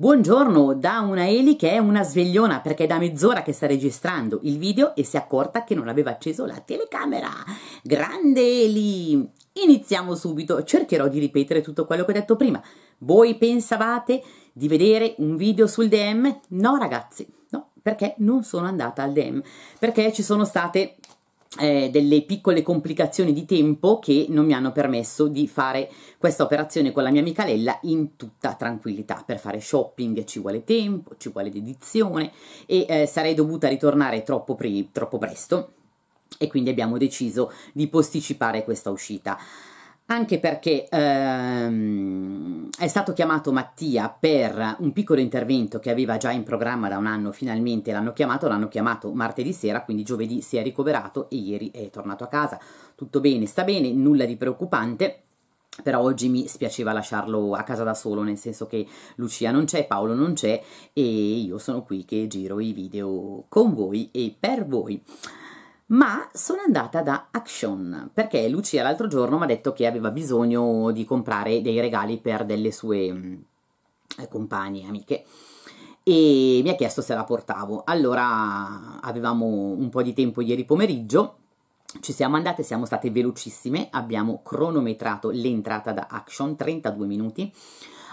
Buongiorno da una Eli che è una svegliona perché è da mezz'ora che sta registrando il video e si è accorta che non aveva acceso la telecamera. Grande Eli! Iniziamo subito, cercherò di ripetere tutto quello che ho detto prima. Voi pensavate di vedere un video sul DM? No ragazzi, no, perché non sono andata al DM, perché ci sono state eh, delle piccole complicazioni di tempo che non mi hanno permesso di fare questa operazione con la mia amica Lella in tutta tranquillità. Per fare shopping ci vuole tempo, ci vuole dedizione e eh, sarei dovuta ritornare troppo, pre- troppo presto e quindi abbiamo deciso di posticipare questa uscita anche perché ehm, è stato chiamato Mattia per un piccolo intervento che aveva già in programma da un anno, finalmente l'hanno chiamato, l'hanno chiamato martedì sera, quindi giovedì si è ricoverato e ieri è tornato a casa. Tutto bene, sta bene, nulla di preoccupante però oggi mi spiaceva lasciarlo a casa da solo, nel senso che Lucia non c'è, Paolo non c'è e io sono qui che giro i video con voi e per voi ma sono andata da Action perché Lucia l'altro giorno mi ha detto che aveva bisogno di comprare dei regali per delle sue mm, compagne, amiche e mi ha chiesto se la portavo. Allora avevamo un po' di tempo ieri pomeriggio, ci siamo andate, siamo state velocissime, abbiamo cronometrato l'entrata da Action, 32 minuti,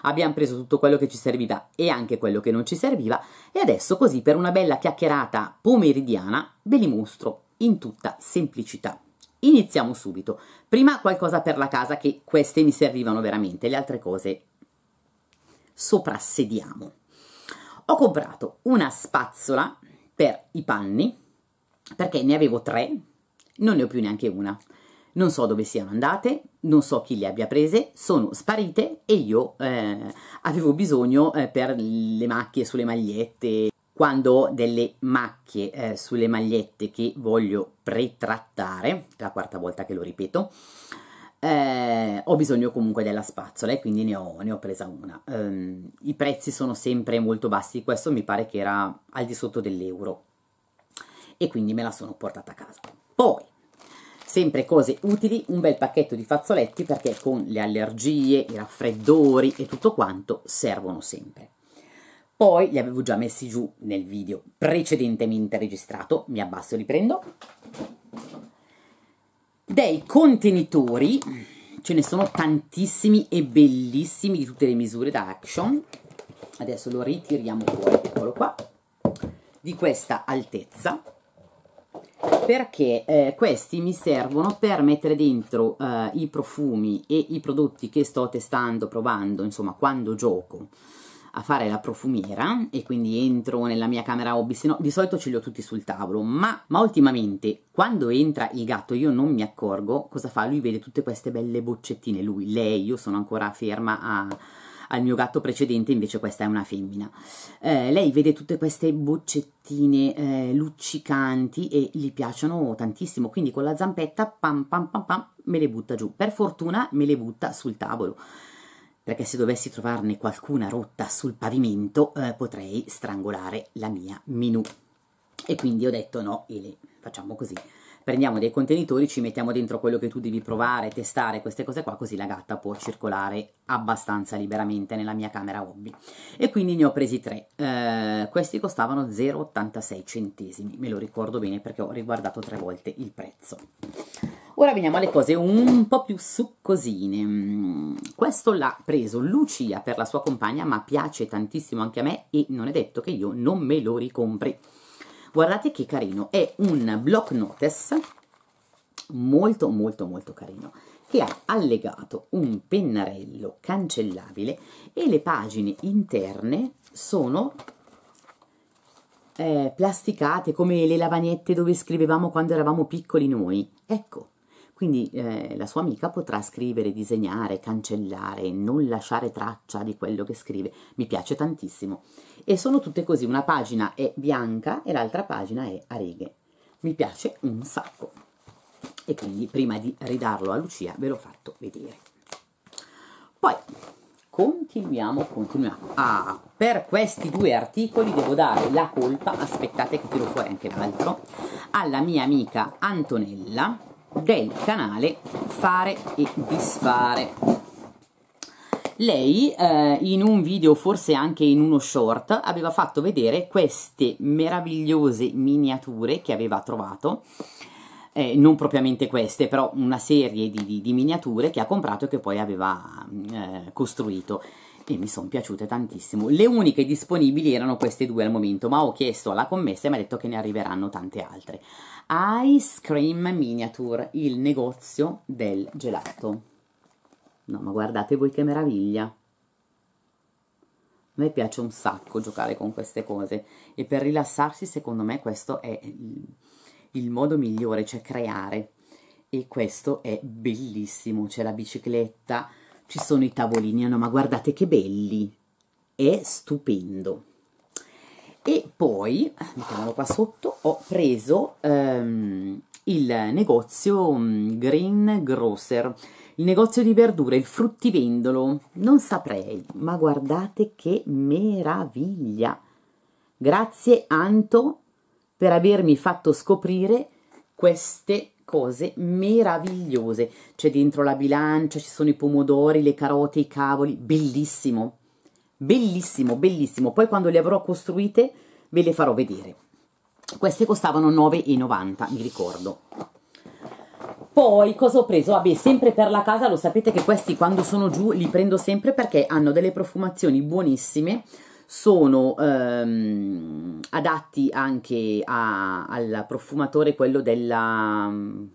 abbiamo preso tutto quello che ci serviva e anche quello che non ci serviva e adesso così per una bella chiacchierata pomeridiana ve li mostro in tutta semplicità. Iniziamo subito. Prima qualcosa per la casa che queste mi servivano veramente, le altre cose soprassediamo. Ho comprato una spazzola per i panni perché ne avevo tre, non ne ho più neanche una. Non so dove siano andate, non so chi le abbia prese, sono sparite e io eh, avevo bisogno eh, per le macchie sulle magliette quando ho delle macchie eh, sulle magliette che voglio pretrattare, la quarta volta che lo ripeto, eh, ho bisogno comunque della spazzola e quindi ne ho, ne ho presa una. Um, I prezzi sono sempre molto bassi, questo mi pare che era al di sotto dell'euro e quindi me la sono portata a casa. Poi, sempre cose utili, un bel pacchetto di fazzoletti perché con le allergie, i raffreddori e tutto quanto servono sempre poi li avevo già messi giù nel video precedentemente registrato, mi abbasso e li prendo, dei contenitori, ce ne sono tantissimi e bellissimi di tutte le misure da action, adesso lo ritiriamo fuori, eccolo qua, di questa altezza, perché eh, questi mi servono per mettere dentro eh, i profumi e i prodotti che sto testando, provando, insomma, quando gioco, a fare la profumiera e quindi entro nella mia camera hobby, se no di solito ce li ho tutti sul tavolo, ma, ma ultimamente quando entra il gatto io non mi accorgo cosa fa, lui vede tutte queste belle boccettine, lui, lei, io sono ancora ferma a al mio gatto precedente invece questa è una femmina. Eh, lei vede tutte queste boccettine eh, luccicanti e gli piacciono tantissimo, quindi con la zampetta pam pam pam pam me le butta giù. Per fortuna me le butta sul tavolo perché se dovessi trovarne qualcuna rotta sul pavimento eh, potrei strangolare la mia menu. E quindi ho detto no, Ele, facciamo così. Prendiamo dei contenitori, ci mettiamo dentro quello che tu devi provare, testare queste cose qua, così la gatta può circolare abbastanza liberamente nella mia camera hobby. E quindi ne ho presi tre. Eh, questi costavano 0,86 centesimi, me lo ricordo bene perché ho riguardato tre volte il prezzo. Ora veniamo alle cose un po' più succosine. Mm, questo l'ha preso Lucia per la sua compagna, ma piace tantissimo anche a me e non è detto che io non me lo ricompri. Guardate che carino, è un block notice molto molto molto carino che ha allegato un pennarello cancellabile e le pagine interne sono eh, plasticate come le lavagnette dove scrivevamo quando eravamo piccoli noi. Ecco, quindi eh, la sua amica potrà scrivere, disegnare, cancellare, non lasciare traccia di quello che scrive. Mi piace tantissimo. E sono tutte così, una pagina è bianca e l'altra pagina è a righe. Mi piace un sacco. E quindi prima di ridarlo a Lucia ve l'ho fatto vedere. Poi continuiamo, continuiamo. Ah, per questi due articoli devo dare la colpa, aspettate che tiro fuori anche l'altro, alla mia amica Antonella del canale Fare e Disfare. Lei eh, in un video, forse anche in uno short, aveva fatto vedere queste meravigliose miniature che aveva trovato, eh, non propriamente queste, però una serie di, di, di, miniature che ha comprato e che poi aveva mm, eh, costruito e mi sono piaciute tantissimo. Le uniche disponibili erano queste due al momento, ma ho chiesto alla commessa e mi ha detto che ne arriveranno tante altre. Ice Cream Miniature, il negozio del gelato. No, ma guardate voi che meraviglia. A me piace un sacco giocare con queste cose e per rilassarsi secondo me questo è il modo migliore, cioè creare. E questo è bellissimo, c'è la bicicletta, ci sono i tavolini, no, ma guardate che belli, è stupendo. E poi, mettiamolo qua sotto, ho preso ehm, il negozio mm, Green Grocer, il negozio di verdure, il fruttivendolo, non saprei, ma guardate che meraviglia. Grazie Anto per avermi fatto scoprire queste cose meravigliose. C'è dentro la bilancia, ci sono i pomodori, le carote, i cavoli, bellissimo. Bellissimo, bellissimo. Poi quando le avrò costruite ve le farò vedere. Queste costavano 9,90, mi ricordo. Poi cosa ho preso? Vabbè, sempre per la casa, lo sapete che questi quando sono giù li prendo sempre perché hanno delle profumazioni buonissime sono ehm, adatti anche a, al profumatore, quello della mm,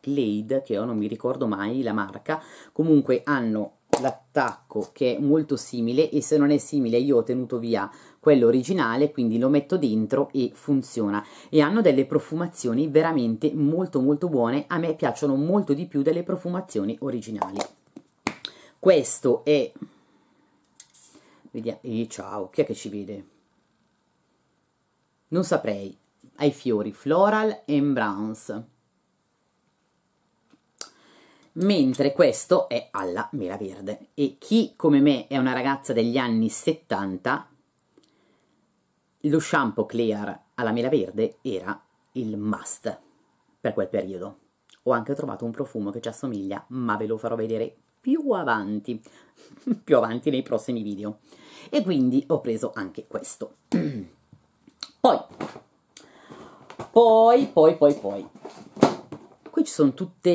Glade, che io non mi ricordo mai la marca, comunque hanno l'attacco che è molto simile e se non è simile io ho tenuto via quello originale quindi lo metto dentro e funziona e hanno delle profumazioni veramente molto molto buone a me piacciono molto di più delle profumazioni originali questo è Vediamo. E ciao, chi è che ci vede? Non saprei. Ai fiori, floral and browns. Mentre questo è alla mela verde. E chi come me è una ragazza degli anni 70, lo shampoo clear alla mela verde era il must per quel periodo. Ho anche trovato un profumo che ci assomiglia, ma ve lo farò vedere più avanti, più avanti nei prossimi video e quindi ho preso anche questo. poi, poi, poi, poi, poi, qui ci sono tutte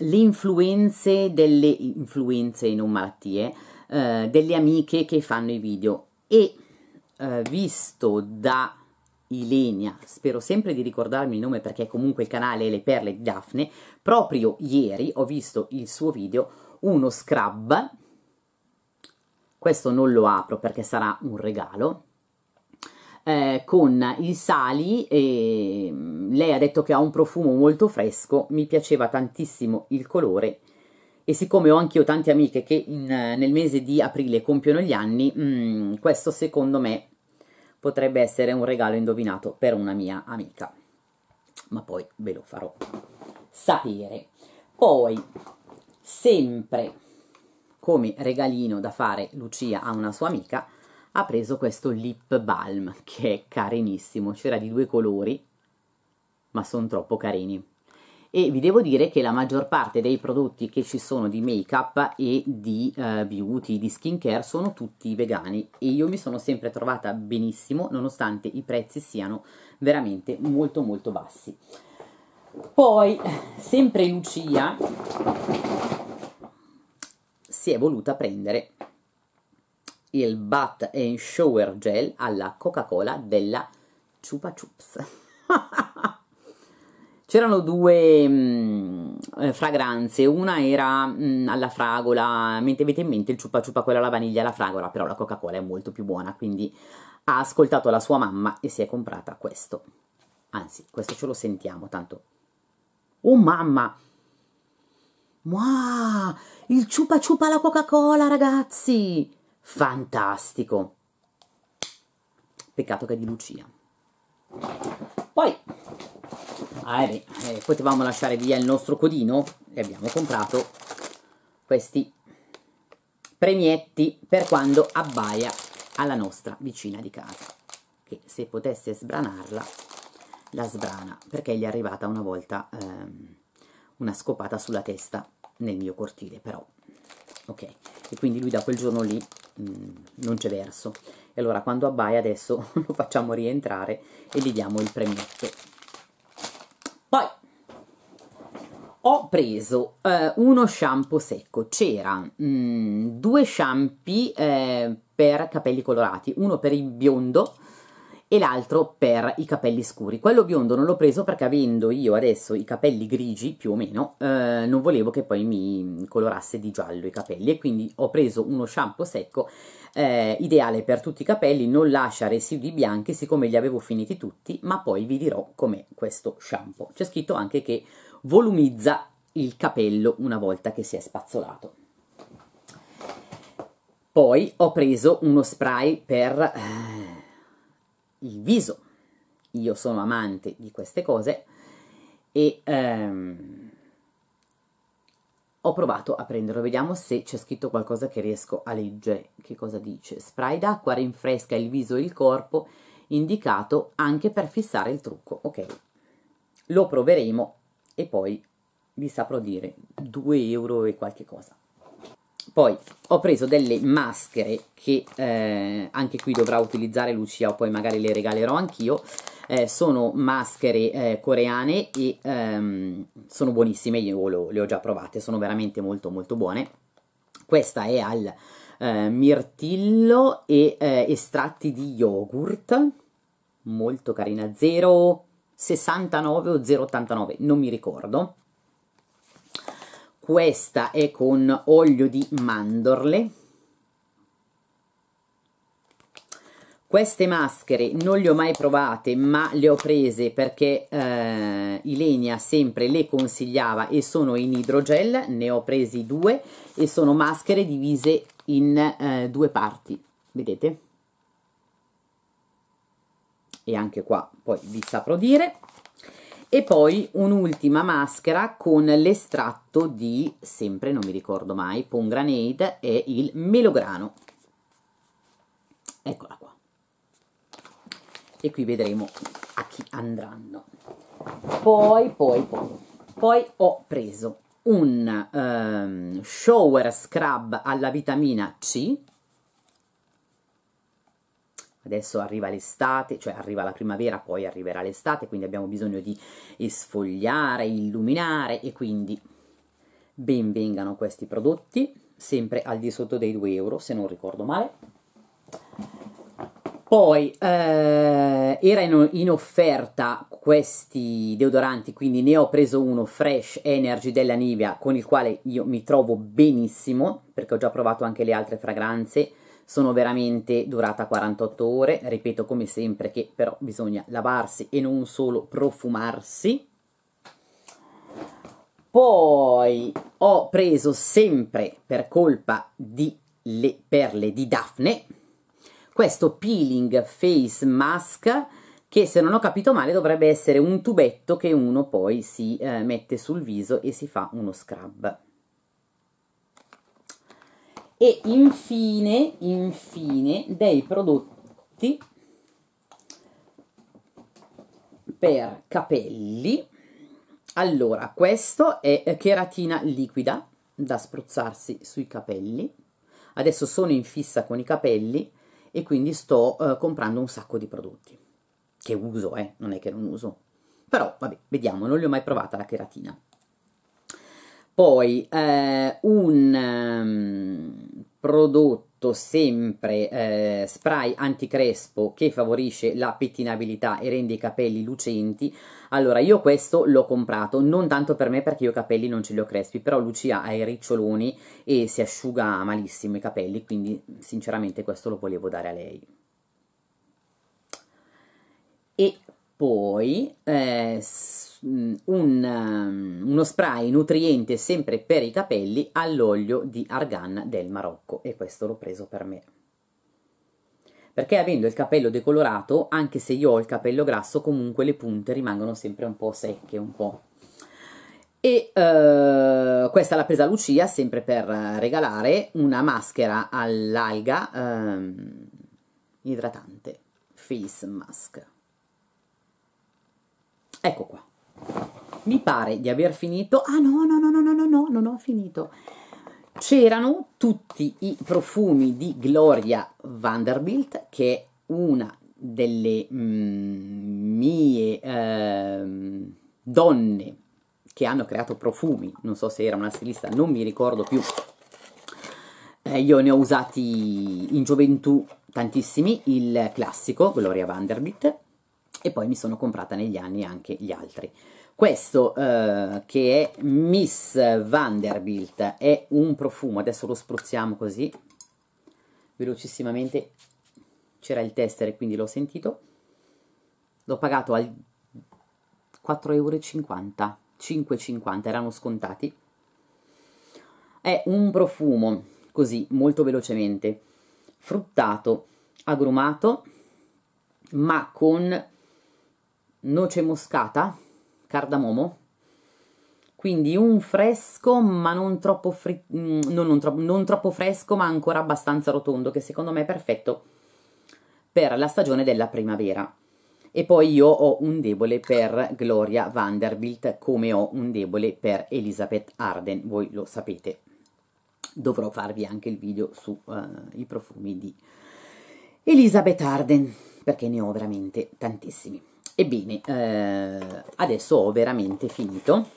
le influenze delle influenze, non malattie, eh, delle amiche che fanno i video e eh, visto da Ilenia, spero sempre di ricordarmi il nome perché comunque il canale è Le Perle di Daphne, proprio ieri ho visto il suo video, uno scrub questo non lo apro perché sarà un regalo, eh, con i sali e mm, lei ha detto che ha un profumo molto fresco, mi piaceva tantissimo il colore e siccome ho anche io tante amiche che in, nel mese di aprile compiono gli anni, mm, questo secondo me potrebbe essere un regalo indovinato per una mia amica, ma poi ve lo farò sapere. Poi, sempre come regalino da fare Lucia a una sua amica, ha preso questo lip balm che è carinissimo, c'era di due colori, ma sono troppo carini. E vi devo dire che la maggior parte dei prodotti che ci sono di make up e di uh, beauty, di skincare, sono tutti vegani e io mi sono sempre trovata benissimo nonostante i prezzi siano veramente molto molto bassi. Poi, sempre Lucia, si è voluta prendere il Bath and Shower Gel alla Coca-Cola della Chupa Chups. C'erano due mh, mm, eh, fragranze, una era mh, mm, alla fragola, mentre avete in mente il ciupa ciupa, quella alla vaniglia alla fragola, però la Coca-Cola è molto più buona, quindi ha ascoltato la sua mamma e si è comprata questo. Anzi, questo ce lo sentiamo, tanto... Oh mamma! Wow! Il ciupa ciupa la Coca-Cola, ragazzi! Fantastico! Peccato che è di Lucia. Poi, ah, eh, eh, potevamo lasciare via il nostro codino e abbiamo comprato questi premietti per quando abbaia alla nostra vicina di casa che se potesse sbranarla la sbrana perché gli è arrivata una volta ehm, una scopata sulla testa nel mio cortile però ok e quindi lui da quel giorno lì mh, mm, non c'è verso e allora quando abbaia adesso lo facciamo rientrare e gli diamo il premietto poi ho preso eh, uno shampoo secco c'era mm, due shampoo eh, per capelli colorati uno per il biondo e l'altro per i capelli scuri. Quello biondo non l'ho preso perché avendo io adesso i capelli grigi più o meno, eh, non volevo che poi mi colorasse di giallo i capelli e quindi ho preso uno shampoo secco eh, ideale per tutti i capelli, non lascia residui bianchi siccome li avevo finiti tutti, ma poi vi dirò com'è questo shampoo. C'è scritto anche che volumizza il capello una volta che si è spazzolato. Poi ho preso uno spray per eh, il viso. Io sono amante di queste cose e ehm, ho provato a prenderlo. Vediamo se c'è scritto qualcosa che riesco a leggere. Che cosa dice? Spray d'acqua rinfresca il viso e il corpo, indicato anche per fissare il trucco. Ok, lo proveremo e poi vi saprò dire 2 euro e qualche cosa. Poi ho preso delle maschere che eh, anche qui dovrà utilizzare Lucia o poi magari le regalerò anch'io. Eh, sono maschere eh, coreane e ehm, sono buonissime, io lo, le ho già provate, sono veramente molto molto buone. Questa è al eh, mirtillo e eh, estratti di yogurt, molto carina, 0,69 o 0,89, non mi ricordo questa è con olio di mandorle queste maschere non le ho mai provate ma le ho prese perché eh, Ilenia sempre le consigliava e sono in idrogel ne ho presi due e sono maschere divise in eh, due parti vedete e anche qua poi vi saprò dire e poi un'ultima maschera con l'estratto di, sempre non mi ricordo mai, Pongranade e il melograno. Eccola qua. E qui vedremo a chi andranno. Poi, poi, poi, poi ho preso un um, shower scrub alla vitamina C Adesso arriva l'estate, cioè arriva la primavera, poi arriverà l'estate, quindi abbiamo bisogno di sfogliare, illuminare e quindi ben vengano questi prodotti, sempre al di sotto dei 2 euro se non ricordo male. Poi eh, era in, in, offerta questi deodoranti, quindi ne ho preso uno Fresh Energy della Nivea con il quale io mi trovo benissimo perché ho già provato anche le altre fragranze sono veramente durata 48 ore, ripeto come sempre che però bisogna lavarsi e non solo profumarsi. Poi ho preso sempre per colpa di le perle di Daphne questo peeling face mask che se non ho capito male dovrebbe essere un tubetto che uno poi si eh, mette sul viso e si fa uno scrub e infine, infine dei prodotti per capelli. Allora, questo è cheratina liquida da spruzzarsi sui capelli. Adesso sono in fissa con i capelli e quindi sto eh, comprando un sacco di prodotti che uso, eh, non è che non uso. Però, vabbè, vediamo, non li ho mai provata la cheratina. Poi eh, un um, prodotto sempre eh, spray anticrespo che favorisce la pettinabilità e rende i capelli lucenti. Allora, io questo l'ho comprato, non tanto per me perché io i capelli non ce li ho crespi, però Lucia ha i riccioloni e si asciuga malissimo i capelli, quindi sinceramente questo lo volevo dare a lei. E poi eh, mm, un, mm, uno spray nutriente sempre per i capelli all'olio di argan del Marocco e questo l'ho preso per me perché avendo il capello decolorato, anche se io ho il capello grasso, comunque le punte rimangono sempre un po' secche, un po'. E eh, questa l'ha presa Lucia, sempre per regalare una maschera all'alga eh, idratante, face mask. Ecco qua. Mi pare di aver finito. Ah no, no, no, no, no, no, no, non ho finito. C'erano tutti i profumi di Gloria Vanderbilt, che è una delle mm, mie eh, donne che hanno creato profumi. Non so se era una stilista, non mi ricordo più. Eh, io ne ho usati in gioventù tantissimi, il classico Gloria Vanderbilt e poi mi sono comprata negli anni anche gli altri. Questo eh, che è Miss Vanderbilt è un profumo, adesso lo spruzziamo così velocissimamente, c'era il tester e quindi l'ho sentito, l'ho pagato al 4,50 euro, 5,50 erano scontati, è un profumo così molto velocemente, fruttato, agrumato, ma con noce moscata, cardamomo, quindi un fresco ma non troppo, fri- mm, non, non, tro- non troppo fresco ma ancora abbastanza rotondo che secondo me è perfetto per la stagione della primavera. E poi io ho un debole per Gloria Vanderbilt, come ho un debole per Elizabeth Arden, voi lo sapete. Dovrò farvi anche il video sui eh, uh, profumi di Elizabeth Arden, perché ne ho veramente tantissimi. Ebbene, eh, adesso ho veramente finito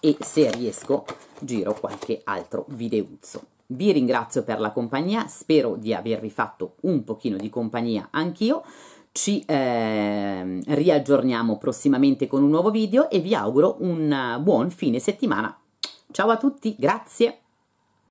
e se riesco giro qualche altro videuzzo. Vi ringrazio per la compagnia, spero di avervi fatto un pochino di compagnia anch'io. Ci eh, riaggiorniamo prossimamente con un nuovo video e vi auguro un buon fine settimana. Ciao a tutti, grazie!